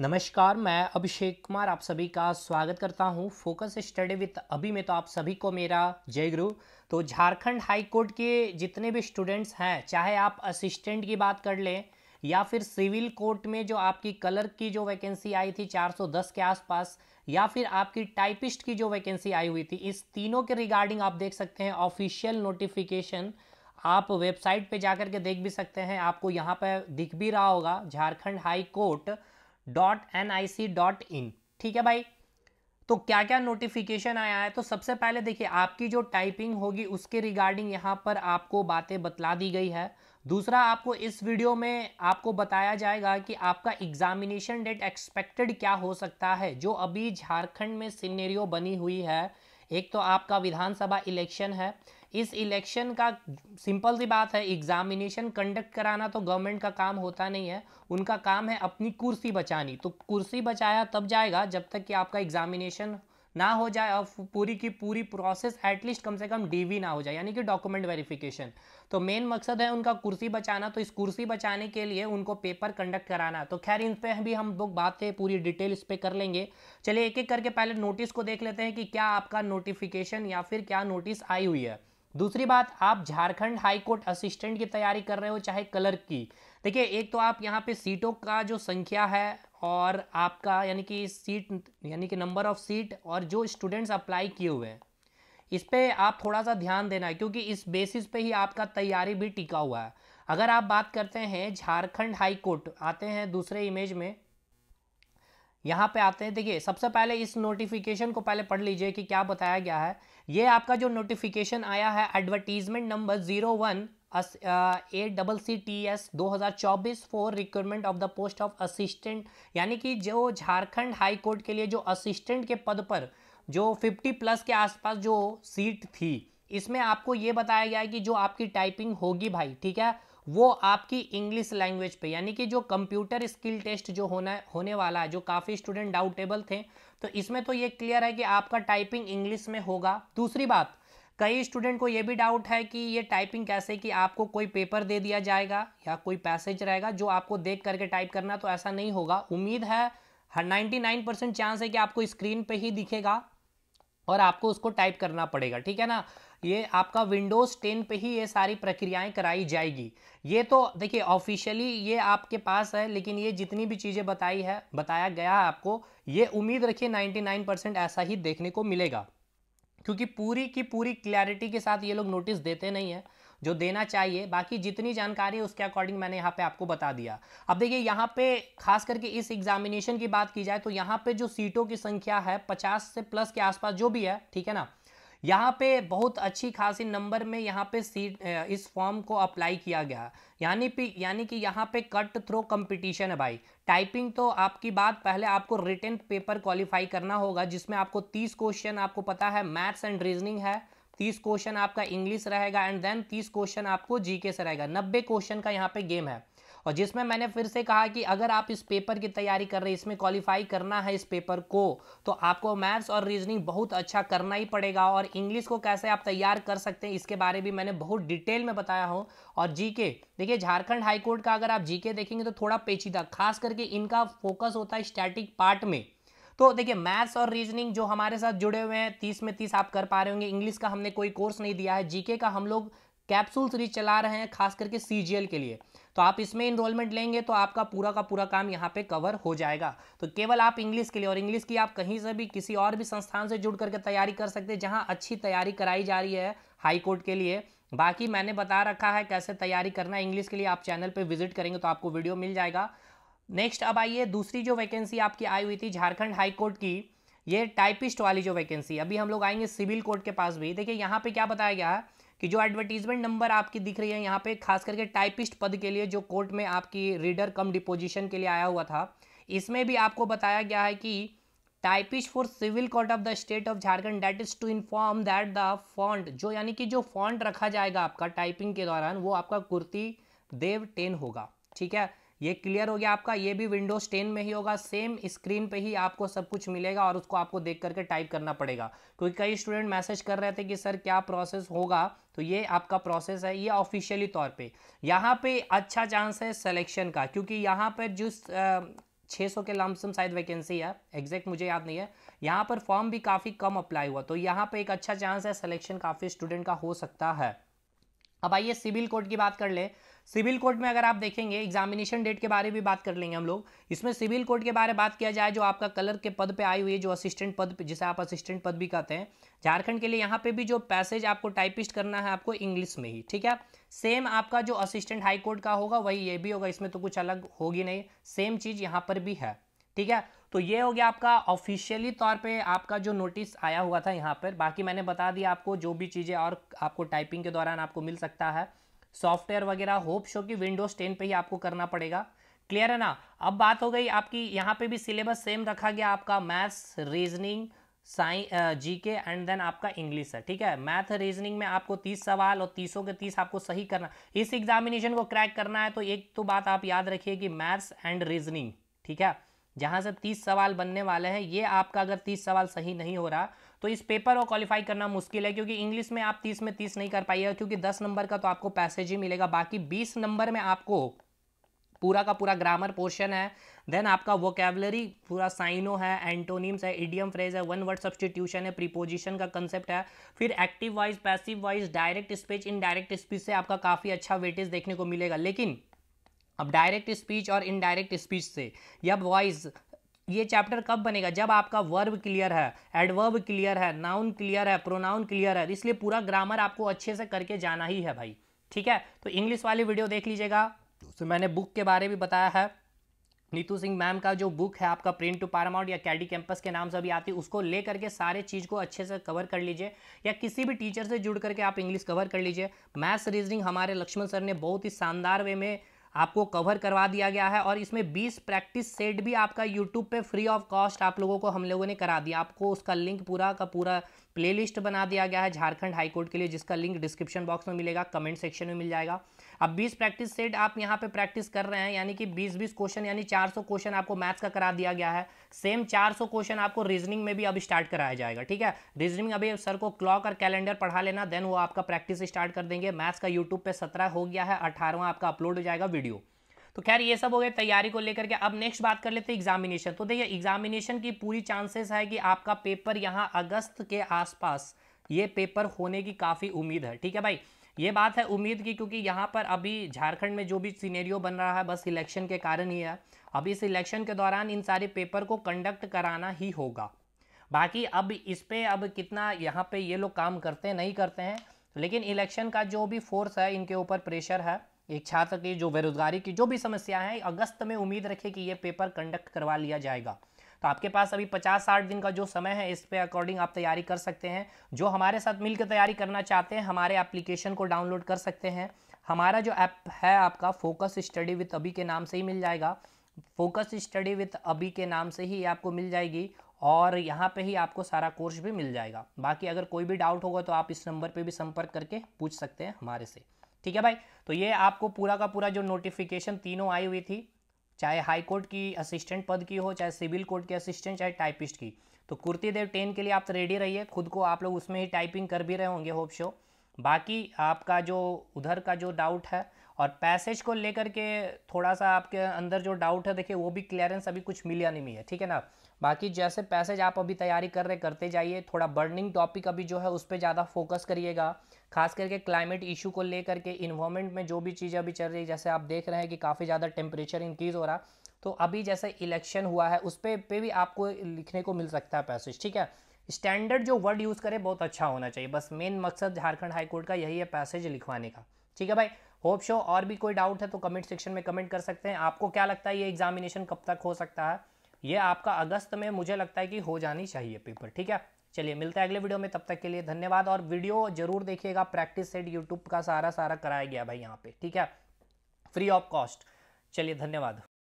नमस्कार मैं अभिषेक कुमार आप सभी का स्वागत करता हूं फोकस स्टडी विथ अभी में तो आप सभी को मेरा जय गुरु तो झारखंड हाई कोर्ट के जितने भी स्टूडेंट्स हैं चाहे आप असिस्टेंट की बात कर लें या फिर सिविल कोर्ट में जो आपकी कलर की जो वैकेंसी आई थी 410 के आसपास या फिर आपकी टाइपिस्ट की जो वैकेंसी आई हुई थी इस तीनों के रिगार्डिंग आप देख सकते हैं ऑफिशियल नोटिफिकेशन आप वेबसाइट पे जाकर के देख भी सकते हैं आपको यहाँ पर दिख भी रहा होगा Jharkhand high court dot N I C dot in ठीक है भाई तो क्या क्या नोटिफिकेशन आया है तो सबसे पहले देखिए आपकी जो टाइपिंग होगी उसके रिगार्डिंग यहाँ पर आपको बातें बतला दी गई है दूसरा आपको इस वीडियो में आपको बताया जाएगा कि आपका एग्जामिनेशन डेट एक्सपेक्टेड क्या हो सकता है जो अभी झारखंड में सिनेरियो बनी हुई है एक तो आपका विधानसभा इलेक्शन है इस इलेक्शन का सिंपल सी बात है एग्जामिनेशन कंडक्ट कराना तो गवर्नमेंट का काम होता नहीं है उनका काम है अपनी कुर्सी बचानी तो कुर्सी बचाया तब जाएगा जब तक कि आपका एग्जामिनेशन ना हो जाए और पूरी की पूरी प्रोसेस एटलीस्ट कम से कम डीवी ना हो जाए यानी कि डॉक्यूमेंट वेरिफिकेशन तो मेन मकसद है उनका कुर्सी बचाना तो इस कुर्सी बचाने के लिए उनको पेपर कंडक्ट कराना तो खैर इन पे भी हम लोग बातें पूरी डिटेल इस पर कर लेंगे चलिए एक एक करके पहले नोटिस को देख लेते हैं कि क्या आपका नोटिफिकेशन या फिर क्या नोटिस आई हुई है दूसरी बात आप झारखंड हाई कोर्ट असिस्टेंट की तैयारी कर रहे हो चाहे क्लर्क की देखिए एक तो आप यहाँ पे सीटों का जो संख्या है और आपका यानी कि सीट यानी कि नंबर ऑफ सीट और जो स्टूडेंट्स अप्लाई किए हुए हैं इस पर आप थोड़ा सा ध्यान देना है क्योंकि इस बेसिस पे ही आपका तैयारी भी टिका हुआ है अगर आप बात करते हैं झारखंड हाई कोर्ट आते हैं दूसरे इमेज में यहाँ पे आते हैं देखिए सबसे पहले इस नोटिफिकेशन को पहले पढ़ लीजिए कि क्या बताया गया है ये आपका जो नोटिफिकेशन आया है advertisement number zero one A double C T S दो हज़ार चौबीस for recruitment of the post of assistant यानी कि जो झारखंड हाई कोर्ट के लिए जो असिस्टेंट के पद पर जो फिफ्टी प्लस के आसपास जो सीट थी इसमें आपको ये बताया गया है कि जो आपकी टाइपिंग होगी भाई ठीक है वो आपकी इंग्लिश लैंग्वेज पे यानी कि जो कंप्यूटर स्किल टेस्ट जो होना होने वाला है जो काफ़ी स्टूडेंट डाउटेबल थे तो इसमें तो ये क्लियर है कि आपका टाइपिंग इंग्लिश में होगा दूसरी बात कई स्टूडेंट को ये भी डाउट है कि ये टाइपिंग कैसे कि आपको कोई पेपर दे दिया जाएगा या कोई पैसेज रहेगा जो आपको देख करके टाइप करना तो ऐसा नहीं होगा उम्मीद है नाइन्टी नाइन परसेंट चांस है कि आपको स्क्रीन पर ही दिखेगा और आपको उसको टाइप करना पड़ेगा ठीक है ना ये आपका विंडोज़ टेन पे ही ये सारी प्रक्रियाएं कराई जाएगी ये तो देखिए ऑफिशियली ये आपके पास है लेकिन ये जितनी भी चीज़ें बताई है बताया गया है आपको ये उम्मीद रखिए 99 परसेंट ऐसा ही देखने को मिलेगा क्योंकि पूरी की पूरी क्लैरिटी के साथ ये लोग नोटिस देते नहीं है जो देना चाहिए बाकी जितनी जानकारी है उसके अकॉर्डिंग मैंने यहाँ पे आपको बता दिया अब देखिए यहाँ पे खास करके इस एग्जामिनेशन की बात की जाए तो यहाँ पे जो सीटों की संख्या है पचास से प्लस के आसपास जो भी है ठीक है ना यहाँ पे बहुत अच्छी खासी नंबर में यहाँ पे सीट इस फॉर्म को अप्लाई किया गया यानी पे यानी कि यहाँ पे कट थ्रो कंपटीशन है भाई टाइपिंग तो आपकी बात पहले आपको रिटर्न पेपर क्वालिफाई करना होगा जिसमें आपको तीस क्वेश्चन आपको पता है मैथ्स एंड रीजनिंग है तीस क्वेश्चन आपका इंग्लिश रहेगा एंड देन तीस क्वेश्चन आपको जीके से रहेगा नब्बे क्वेश्चन का यहाँ पे गेम है और जिसमें मैंने फिर से कहा कि अगर आप इस पेपर की तैयारी कर रहे हैं इसमें क्वालिफाई करना है इस पेपर को तो आपको मैथ्स और रीजनिंग बहुत अच्छा करना ही पड़ेगा और इंग्लिश को कैसे आप तैयार कर सकते हैं इसके बारे में मैंने बहुत डिटेल में बताया हूँ और जीके देखिए झारखंड हाईकोर्ट का अगर आप जीके देखेंगे तो थोड़ा पेचीदा खास करके इनका फोकस होता है स्टैटिक पार्ट में तो देखिए मैथ्स और रीजनिंग जो हमारे साथ जुड़े हुए हैं तीस में तीस आप कर पा रहे होंगे इंग्लिश का हमने कोई कोर्स नहीं दिया है जीके का हम लोग कैप्सूल्स सीरीज चला रहे हैं खास करके सी के लिए तो आप इसमें इनरोलमेंट लेंगे तो आपका पूरा का पूरा काम यहाँ पे कवर हो जाएगा तो केवल आप इंग्लिश के लिए और इंग्लिश की आप कहीं से भी किसी और भी संस्थान से जुड़ करके तैयारी कर सकते हैं जहाँ अच्छी तैयारी कराई जा रही है हाई कोर्ट के लिए बाकी मैंने बता रखा है कैसे तैयारी करना है इंग्लिश के लिए आप चैनल पर विजिट करेंगे तो आपको वीडियो मिल जाएगा नेक्स्ट अब आइए दूसरी जो वैकेंसी आपकी आई हुई थी झारखंड हाईकोर्ट की ये टाइपिस्ट वाली जो वैकेंसी अभी हम लोग आएंगे सिविल कोर्ट के पास भी देखिए यहाँ पे क्या बताया गया है कि जो एडवर्टीजमेंट नंबर आपकी दिख रही है यहाँ पे खास करके टाइपिस्ट पद के लिए जो कोर्ट में आपकी रीडर कम डिपोजिशन के लिए आया हुआ था इसमें भी आपको बताया गया है कि typist for civil court of the state of Jharkhand that is to inform that the font जो यानी कि जो फॉन्ट रखा जाएगा आपका टाइपिंग के दौरान वो आपका कुर्ती देव टेन होगा ठीक है ये क्लियर हो गया आपका ये भी विंडोज टेन में ही होगा सेम स्क्रीन पे ही आपको सब कुछ मिलेगा और उसको आपको देख करके टाइप करना पड़ेगा क्योंकि कई स्टूडेंट मैसेज कर रहे थे कि सर क्या प्रोसेस होगा तो ये आपका प्रोसेस है ये ऑफिशियली तौर पे यहाँ पे अच्छा चांस है सिलेक्शन का क्योंकि यहाँ पर जिस छः सौ के लमसम शायद वैकेंसी है एग्जैक्ट मुझे याद नहीं है यहाँ पर फॉर्म भी काफ़ी कम अप्लाई हुआ तो यहाँ पे एक अच्छा चांस है सिलेक्शन काफ़ी स्टूडेंट का हो सकता है अब आइए सिविल कोड की बात कर ले सिविल कोड में अगर आप देखेंगे एग्जामिनेशन डेट के बारे में भी बात कर लेंगे हम लोग इसमें सिविल कोड के बारे में बात किया जाए जो आपका कलर के पद पे आई हुई है जो असिस्टेंट पद जिसे आप असिस्टेंट पद भी कहते हैं झारखंड के लिए यहाँ पे भी जो पैसेज आपको टाइपिस्ट करना है आपको इंग्लिश में ही ठीक है सेम आपका जो असिस्टेंट हाई कोर्ट का होगा वही ये भी होगा इसमें तो कुछ अलग होगी नहीं सेम चीज़ यहाँ पर भी है ठीक है तो ये हो गया आपका ऑफिशियली तौर पे आपका जो नोटिस आया हुआ था यहाँ पर बाकी मैंने बता दिया आपको जो भी चीज़ें और आपको टाइपिंग के दौरान आपको मिल सकता है सॉफ्टवेयर वगैरह होप शो की विंडोज़ टेन पे ही आपको करना पड़ेगा क्लियर है ना अब बात हो गई आपकी यहाँ पे भी सिलेबस सेम रखा गया आपका मैथ्स रीजनिंग साइंस जी के एंड देन आपका इंग्लिश है ठीक है मैथ रीजनिंग में आपको तीस सवाल और तीसों के तीस आपको सही करना इस एग्जामिनेशन को क्रैक करना है तो एक तो बात आप याद रखिए कि मैथ्स एंड रीजनिंग ठीक है जहाँ से तीस सवाल बनने वाले हैं ये आपका अगर तीस सवाल सही नहीं हो रहा तो इस पेपर को क्वालिफाई करना मुश्किल है क्योंकि इंग्लिश में आप तीस में तीस नहीं कर पाइएगा क्योंकि दस नंबर का तो आपको पैसेज ही मिलेगा बाकी बीस नंबर में आपको पूरा का पूरा ग्रामर पोर्शन है देन आपका वोकेबलरी पूरा साइनो है एंटोनिम्स है इडियम फ्रेज है वन वर्ड सब्सटीट्यूशन है प्रीपोजिशन का कंसेप्ट है फिर active voice passive voice direct speech indirect speech से आपका काफ़ी अच्छा वेटेज देखने को मिलेगा लेकिन अब डायरेक्ट स्पीच और इनडायरेक्ट स्पीच से या वॉइस ये चैप्टर कब बनेगा जब आपका वर्ब क्लियर है एडवर्ब क्लियर है नाउन क्लियर है प्रोनाउन क्लियर है इसलिए पूरा ग्रामर आपको अच्छे से करके जाना ही है भाई ठीक है तो इंग्लिश वाली वीडियो देख लीजिएगा तो मैंने बुक के बारे में बताया है नीतू सिंह मैम का जो बुक है आपका प्रिंट टू पारामाउंट या कैडी कैंपस के नाम से भी आती है उसको ले करके सारे चीज़ को अच्छे से कवर कर लीजिए या किसी भी टीचर से जुड़ करके आप इंग्लिश कवर कर लीजिए मैथ्स रीजनिंग हमारे लक्ष्मण सर ने बहुत ही शानदार वे में आपको कवर करवा दिया गया है और इसमें 20 प्रैक्टिस सेट भी आपका यूट्यूब पे फ्री ऑफ कॉस्ट आप लोगों को हम लोगों ने करा दिया आपको उसका लिंक पूरा का पूरा प्लेलिस्ट बना दिया गया है झारखंड हाईकोर्ट के लिए जिसका लिंक डिस्क्रिप्शन बॉक्स में मिलेगा कमेंट सेक्शन में मिल जाएगा अब 20 प्रैक्टिस सेट आप यहाँ पे प्रैक्टिस कर रहे हैं यानी कि 20-20 क्वेश्चन यानी 400 क्वेश्चन आपको मैथ्स का करा दिया गया है सेम 400 क्वेश्चन आपको रीजनिंग में भी अब स्टार्ट कराया जाएगा ठीक है रीजनिंग अभी सर को क्लॉक और कैलेंडर पढ़ा लेना देन वो आपका प्रैक्टिस स्टार्ट कर देंगे मैथ्स का यूट्यूब पर सत्रह हो गया है अठारहवां आपका अपलोड हो जाएगा वीडियो तो खैर ये सब हो गए तैयारी को लेकर के अब नेक्स्ट बात कर लेते हैं एग्जामिनेशन तो देखिए एग्जामिनेशन की पूरी चांसेस है कि आपका पेपर यहाँ अगस्त के आसपास ये पेपर होने की काफ़ी उम्मीद है ठीक है भाई ये बात है उम्मीद की क्योंकि यहाँ पर अभी झारखंड में जो भी सीनेरियो बन रहा है बस इलेक्शन के कारण ही है अभी इस इलेक्शन के दौरान इन सारे पेपर को कंडक्ट कराना ही होगा बाकी अब इस पर अब कितना यहाँ पे ये लोग काम करते हैं नहीं करते हैं लेकिन इलेक्शन का जो भी फोर्स है इनके ऊपर प्रेशर है एक छात्र की जो बेरोजगारी की जो भी समस्या है अगस्त में उम्मीद रखे कि ये पेपर कंडक्ट करवा लिया जाएगा तो आपके पास अभी पचास साठ दिन का जो समय है इस पे अकॉर्डिंग आप तैयारी कर सकते हैं जो हमारे साथ मिलकर तैयारी करना चाहते हैं हमारे एप्लीकेशन को डाउनलोड कर सकते हैं हमारा जो ऐप है आपका फोकस स्टडी विथ अभी के नाम से ही मिल जाएगा फोकस स्टडी विथ अभी के नाम से ही आपको मिल जाएगी और यहाँ पे ही आपको सारा कोर्स भी मिल जाएगा बाकी अगर कोई भी डाउट होगा तो आप इस नंबर पे भी संपर्क करके पूछ सकते हैं हमारे से ठीक है भाई तो ये आपको पूरा का पूरा जो नोटिफिकेशन तीनों आई हुई थी चाहे हाई कोर्ट की असिस्टेंट पद की हो चाहे सिविल कोर्ट की असिस्टेंट चाहे टाइपिस्ट की तो कुर्ती देव टेन के लिए आप तो रेडी रहिए खुद को आप लोग उसमें ही टाइपिंग कर भी रहे होंगे होप शो बाकी आपका जो उधर का जो डाउट है और पैसेज को लेकर के थोड़ा सा आपके अंदर जो डाउट है देखिए वो भी क्लियरेंस अभी कुछ मिलिया नहीं है ठीक है ना बाकी जैसे पैसेज आप अभी तैयारी कर रहे करते जाइए थोड़ा बर्निंग टॉपिक अभी जो है उस पर ज़्यादा फोकस करिएगा खास करके क्लाइमेट इशू को लेकर के इन्वामेंट में जो भी चीज़ें अभी चल रही है जैसे आप देख रहे हैं कि काफ़ी ज़्यादा टेम्परेचर इंक्रीज़ हो रहा तो अभी जैसे इलेक्शन हुआ है उस पर पे भी आपको लिखने को मिल सकता है पैसेज ठीक है स्टैंडर्ड जो वर्ड यूज़ करें बहुत अच्छा होना चाहिए बस मेन मकसद झारखंड हाईकोर्ट का यही है पैसेज लिखवाने का ठीक है भाई होप शो और भी कोई डाउट है तो कमेंट सेक्शन में कमेंट कर सकते हैं आपको क्या लगता है ये एग्जामिनेशन कब तक हो सकता है ये आपका अगस्त में मुझे लगता है कि हो जानी चाहिए पेपर ठीक है चलिए मिलते हैं अगले वीडियो में तब तक के लिए धन्यवाद और वीडियो जरूर देखिएगा प्रैक्टिस सेट यूट्यूब का सारा सारा कराया गया भाई यहाँ पे ठीक है फ्री ऑफ कॉस्ट चलिए धन्यवाद